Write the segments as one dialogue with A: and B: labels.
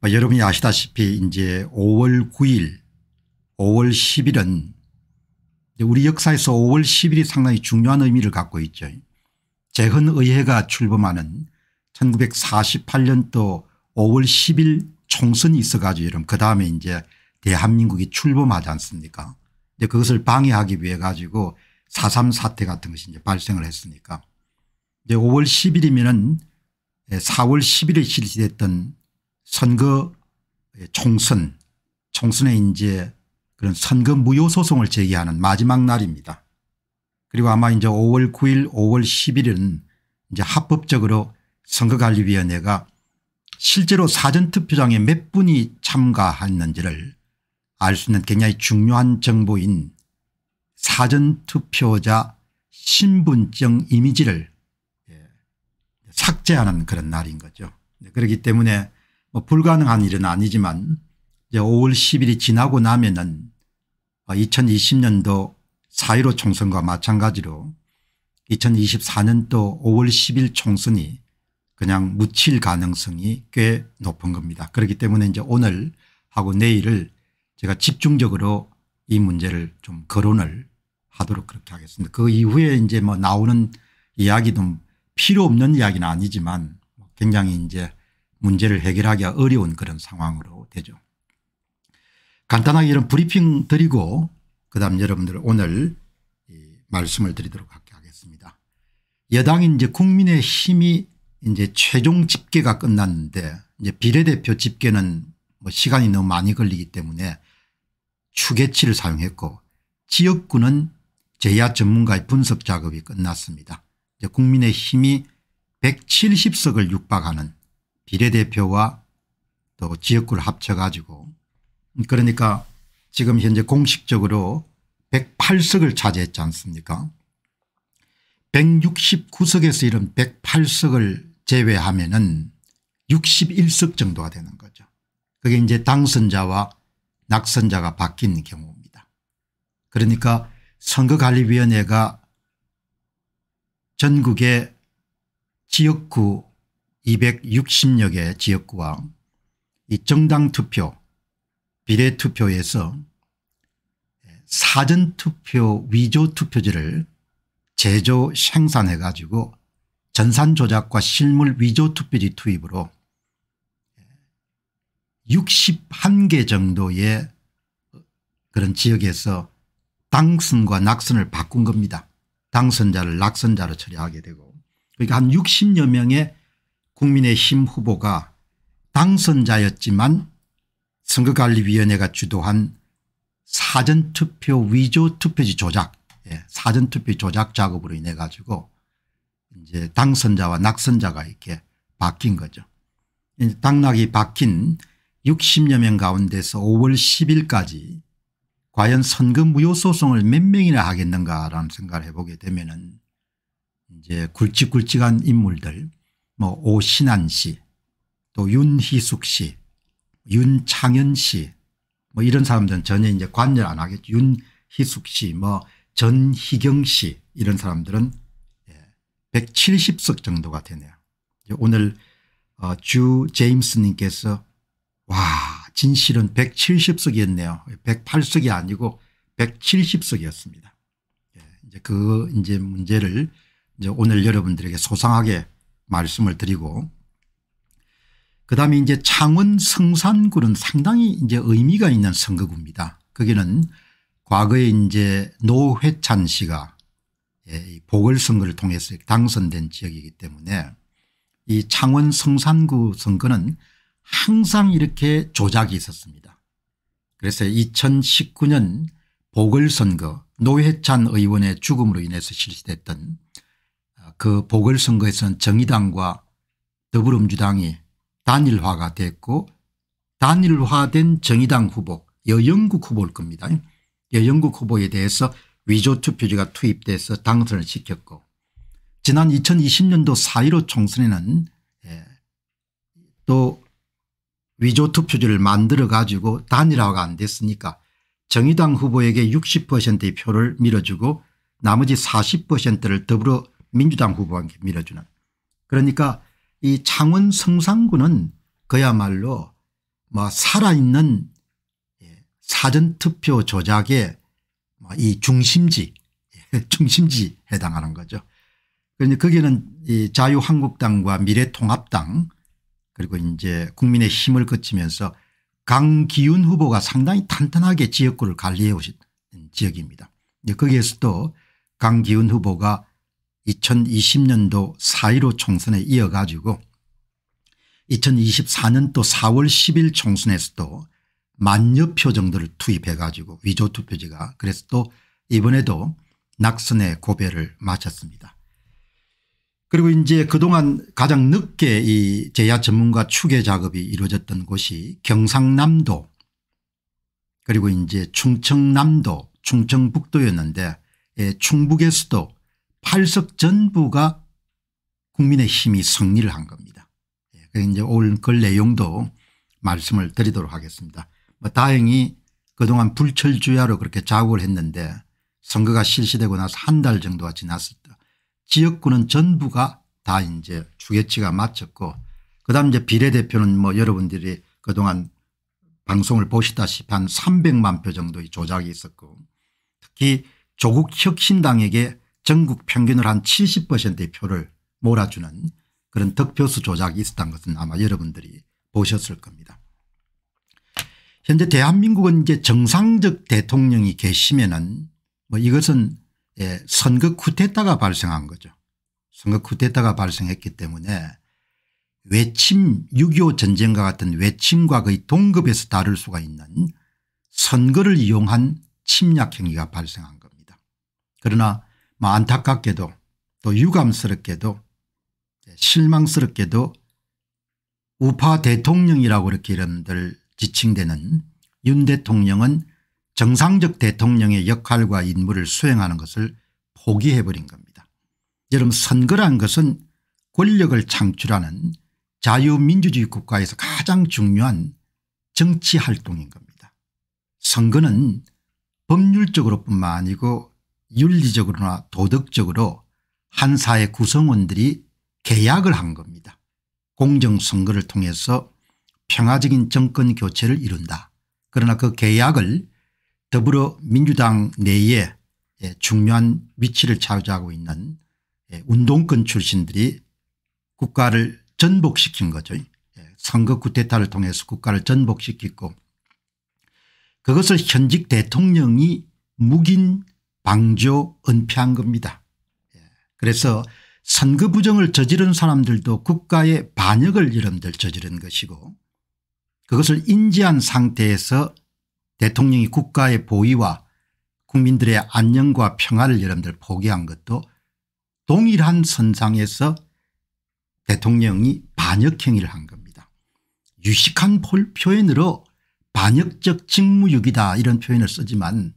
A: 뭐 여러분이 아시다시피 이제 5월 9일 5월 10일은 우리 역사에서 5월 10일이 상당히 중요한 의미를 갖고 있죠. 재헌의회가 출범하는 1948년도 5월 10일 총선이 있어가지고 여러분 그 다음에 이제 대한민국이 출범하지 않습니까 근데 그것을 방해하기 위해 가지고 4.3 사태 같은 것이 이제 발생을 했으니까 이제 5월 1 0일이면 4월 예, 10일에 실시됐던 선거 예, 총선 총선에 이제 그런 선거 무효 소송을 제기하는 마지막 날입니다. 그리고 아마 이제 5월 9일 5월 10일은 이제 합법적으로 선거관리위원회가 실제로 사전투표장에 몇 분이 참가했는지를 알 수 있는 굉장히 중요한 정보인 사전투표자 신분증 이미지를 예, 삭제하는 그런 날인 거죠. 네, 그렇기 때문에 뭐 불가능한 일은 아니지만 이제 5월 10일이 지나고 나면은 2020년도 어, 4.15 총선과 마찬가지로 2024년도 5월 10일 총선이 그냥 묻힐 가능성이 꽤 높은 겁니다. 그렇기 때문에 이제 오늘 하고 내일을 제가 집중적으로 이 문제를 좀 거론을 하도록 그렇게 하겠습니다. 그 이후에 이제 뭐 나오는 이야기도 필요 없는 이야기는 아니지만 굉장히 이제 문제를 해결하기가 어려운 그런 상황으로 되죠. 간단하게 이런 브리핑 드리고 그다음 여러분들 오늘 말씀을 드리도록 하겠습 여당인 이제 국민의 힘이 이제 최종 집계가 끝났는데 이제 비례대표 집계는 뭐 시간이 너무 많이 걸리기 때문에 추계치를 사용했고 지역구는 제야 전문가의 분석 작업이 끝났습니다. 이제 국민의 힘이 170석을 육박하는 비례대표와 또 지역구를 합쳐가지고 그러니까 지금 현재 공식적으로 108석을 차지했지 않습니까 169석에서 이런 108석을 제외하면 은 61석 정도가 되는 거죠. 그게 이제 당선자와 낙선자가 바뀐 경우입니다. 그러니까 선거관리위원회가 전국의 지역구 260여 개 지역구와 이 정당 투표 비례투표에서 사전투표 위조투표지를 제조 생산해 가지고 전산 조작과 실물 위조 투표지 투입으로 61개 정도의 그런 지역에서 당선과 낙선을 바꾼 겁니다. 당선자를 낙선자로 처리하게 되고 그러니까 한 60여 명의 국민의힘 후보가 당선자였지만 선거관리위원회가 주도한 사전투표 위조 투표지 조작 예, 사전투표 조작 작업으로 인해 가지고 이제 당선자와 낙선자가 이렇게 바뀐 거죠. 이제 당락이 바뀐 60여 명 가운데서 5월 10일까지 과연 선거 무효 소송을 몇 명이나 하겠는가라는 생각을 해보게 되면은 이제 굵직굵직한 인물들 뭐 오신한 씨, 또 윤희숙 씨, 윤창현 씨, 뭐 이런 사람들은 전혀 이제 관여를 안 하겠죠. 윤희숙 씨, 뭐 전희경 씨 이런 사람들은 170석 예, 정도가 되네요. 오늘 어, 주 제임스 님께서 와 진실은 170석이었네요. 108석이 아니고 170석이었습니다. 예, 이제 그 이제 문제를 이제 오늘 여러분들에게 소상하게 말씀을 드리고 그다음에 이제 창원 성산구는 상당히 이제 의미가 있는 선거구입니다. 거기는 과거에 이제 노회찬 씨가 예, 보궐선거를 통해서 당선된 지역이기 때문에 이 창원 성산구 선거는 항상 이렇게 조작이 있었습니다. 그래서 2019년 보궐선거 노회찬 의원의 죽음으로 인해서 실시됐던 그 보궐선거에서는 정의당과 더불어민주당이 단일화가 됐고 단일화된 정의당 후보 여영국 후보일 겁니다. 여영국 후보에 대해서 위조투표지가 투입돼서 당선을 시켰고 지난 2020년도 4.15 총선에는 예, 또 위조투표지를 만들어 가지고 단일화가 안 됐으니까 정의당 후보에게 60%의 표를 밀어주고 나머지 40%를 더불어 민주당 후보한테 밀어주는 그러니까 이 창원 성산구는 그야말로 뭐 살아있는 예, 사전투표 조작의 뭐 이 중심지 예, 중심지 해당하는 거죠. 그런데 거기는 이 자유한국당과 미래통합당 그리고 이제 국민의 힘을 거치면서 강기훈 후보가 상당히 탄탄하게 지역구를 관리해 오신 지역입니다. 거기에서도 강기훈 후보가 2020년도 4.15 총선에 이어가지고 2024년도 4월 10일 총선에서도 만여 표 정도를 투입해 가지고 위조투표지가 그래서 또 이번에도 낙선의 고배를 마쳤습니다. 그리고 이제 그동안 가장 늦게 이 제야 전문가 추계 작업이 이루어졌던 곳이 경상남도 그리고 이제 충청남도 충청북도였는데 예, 충북에서도 8석 전부가 국민의힘이 승리를 한 겁니다. 예, 이제 오늘 그 내용도 말씀을 드리도록 하겠습니다. 뭐 다행히 그동안 불철주야로 그렇게 자국을 했는데 선거가 실시되고 나서 한 달 정도가 지났을 때 지역구는 전부가 다 이제 주계치가 마쳤고 그다음 이제 비례대표는 뭐 여러분들이 그동안 방송을 보시다시피 한 300만 표 정도의 조작이 있었고 특히 조국 혁신당에게 전국 평균을 한 70%의 표를 몰아주는 그런 득표수 조작이 있었다는 것은 아마 여러분들이 보셨을 겁니다. 현재 대한민국은 이제 정상적 대통령이 계시면은 뭐 이것은 예, 선거 쿠데타가 발생한 거죠. 선거 쿠데타가 발생했기 때문에 외침 6.25 전쟁과 같은 외침과 거의 동급에서 다를 수가 있는 선거를 이용한 침략 행위가 발생한 겁니다. 그러나 뭐 안타깝게도 또 유감스럽게도 실망스럽게도 우파 대통령이라고 이렇게 이름들 지칭되는 윤 대통령은 정상적 대통령의 역할과 임무를 수행하는 것을 포기해버린 겁니다. 여러분 선거란 것은 권력을 창출하는 자유민주주의 국가에서 가장 중요한 정치활동인 겁니다. 선거는 법률적으로 뿐만 아니고 윤리적으로나 도덕적으로 한 사회 구성원들이 계약을 한 겁니다. 공정선거를 통해서 평화적인 정권 교체를 이룬다. 그러나 그 계약을 더불어민주당 내에 중요한 위치를 차지하고 있는 운동권 출신들이 국가를 전복시킨 거죠. 선거 쿠데타를 통해서 국가를 전복시키고 그것을 현직 대통령이 묵인 방조 은폐한 겁니다. 예. 그래서 선거 부정을 저지른 사람들도 국가의 반역을 이름들 저지른 것이고 그것을 인지한 상태에서 대통령이 국가의 보위와 국민들의 안녕과 평화를 여러분들 포기한 것도 동일한 선상에서 대통령이 반역행위를 한 겁니다. 유식한 표현으로 반역적 직무유기다 이런 표현을 쓰지만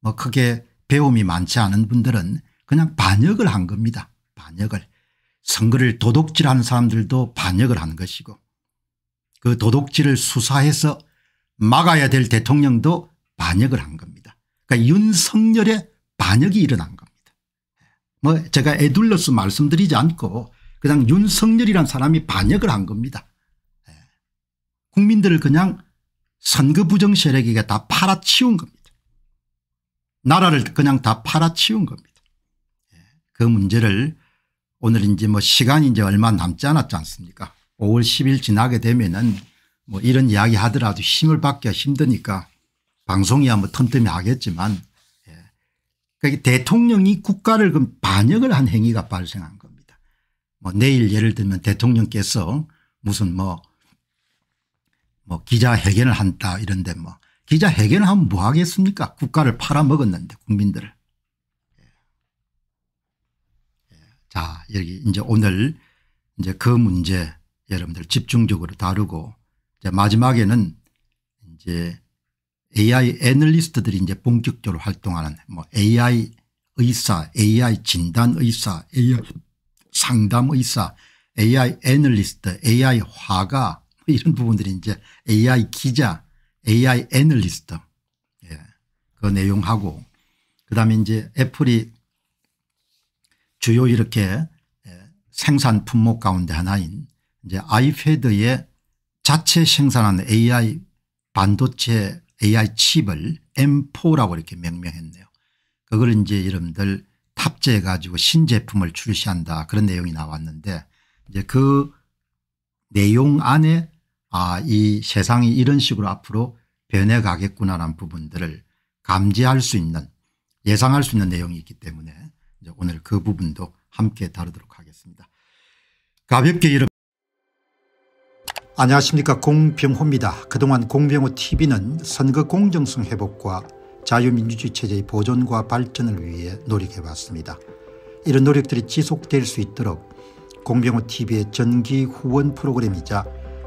A: 뭐 크게 배움이 많지 않은 분들은 그냥 반역을 한 겁니다. 반역을. 선거를 도둑질하는 사람들도 반역을 한 것이고 그 도둑질을 수사해서 막아야 될 대통령도 반역을 한 겁니다. 그러니까 윤석열의 반역이 일어난 겁니다. 뭐 제가 에둘러스 말씀드리지 않고 그냥 윤석열이란 사람이 반역을 한 겁니다. 예. 국민들을 그냥 선거 부정 세력에게 다 팔아치운 겁니다. 나라를 그냥 다 팔아치운 겁니다. 예. 그 문제를 오늘 이제 뭐 시간이 이제 얼마 남지 않았지 않습니까 5월 10일 지나게 되면은 뭐 이런 이야기 하더라도 힘을 받기가 힘드니까 방송이야 뭐 틈틈이 하겠지만 예. 그러니까 대통령이 국가를 그럼 반역을 한 행위가 발생한 겁니다. 뭐 내일 예를 들면 대통령께서 무슨 뭐, 뭐 기자회견을 한다 이런데 뭐 기자 회견을 하면 뭐 하겠습니까 국가를 팔아먹었는데 국민들을. 예. 자 여기 이제 오늘 이제 그 문제 여러분들 집중적으로 다루고 이제 마지막에는 이제 AI 애널리스트들이 이제 본격적으로 활동하는 뭐 AI 의사, AI 진단 의사, AI 상담 의사, AI 애널리스트, AI 화가 뭐 이런 부분들이 이제 AI 기자 AI 애널리스트 예. 그 내용하고 그다음에 이제 애플이 주요 이렇게 예, 생산 품목 가운데 하나인 이제 아이패드에 자체 생산한 AI 반도체 AI 칩을 M4라고 이렇게 명명했네요. 그걸 이제 여러분들 탑재해 가지고 신제품을 출시한다 그런 내용이 나왔는데 이제 그 내용 안에 아, 이 세상이 이런 식으로 앞으로 변해가겠구나라는 부분들을 감지할 수 있는 예상할 수 있는 내용이 있기 때문에 오늘 그 부분도 함께 다루도록 하겠습니다. 가볍게 이름 안녕하십니까 공병호입니다. 그동안 공병호 tv는 선거 공정성 회복과 자유민주주의 체제의 보존과 발전을 위해 노력해왔습니다. 이런 노력들이 지속될 수 있도록 공병호 tv의 전기 후원 프로그램이자